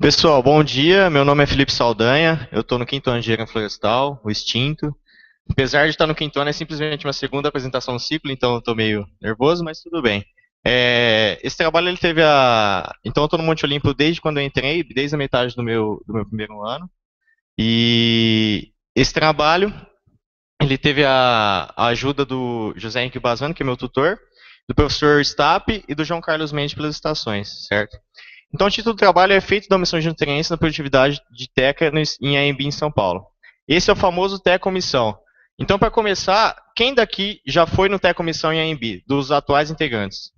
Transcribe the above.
Pessoal, bom dia. Meu nome é Felipe Saldanha. Eu estou no quinto ano de Florestal, o Extinto. Apesar de estar no quinto ano, é simplesmente uma segunda apresentação do ciclo, então estou meio nervoso, mas tudo bem. É, esse trabalho ele teve a. Então eu estou no Monte Olimpo desde quando eu entrei, desde a metade do meu, do meu primeiro ano. E esse trabalho ele teve a, a ajuda do José Henrique Bazano, que é meu tutor, do professor Stapp e do João Carlos Mendes pelas estações, certo? Então, o título do trabalho é Efeito da omissão de nutrientes na produtividade de TECA em AMB em São Paulo. Esse é o famoso TECA omissão. Então, para começar, quem daqui já foi no TECA omissão em AMB, dos atuais integrantes?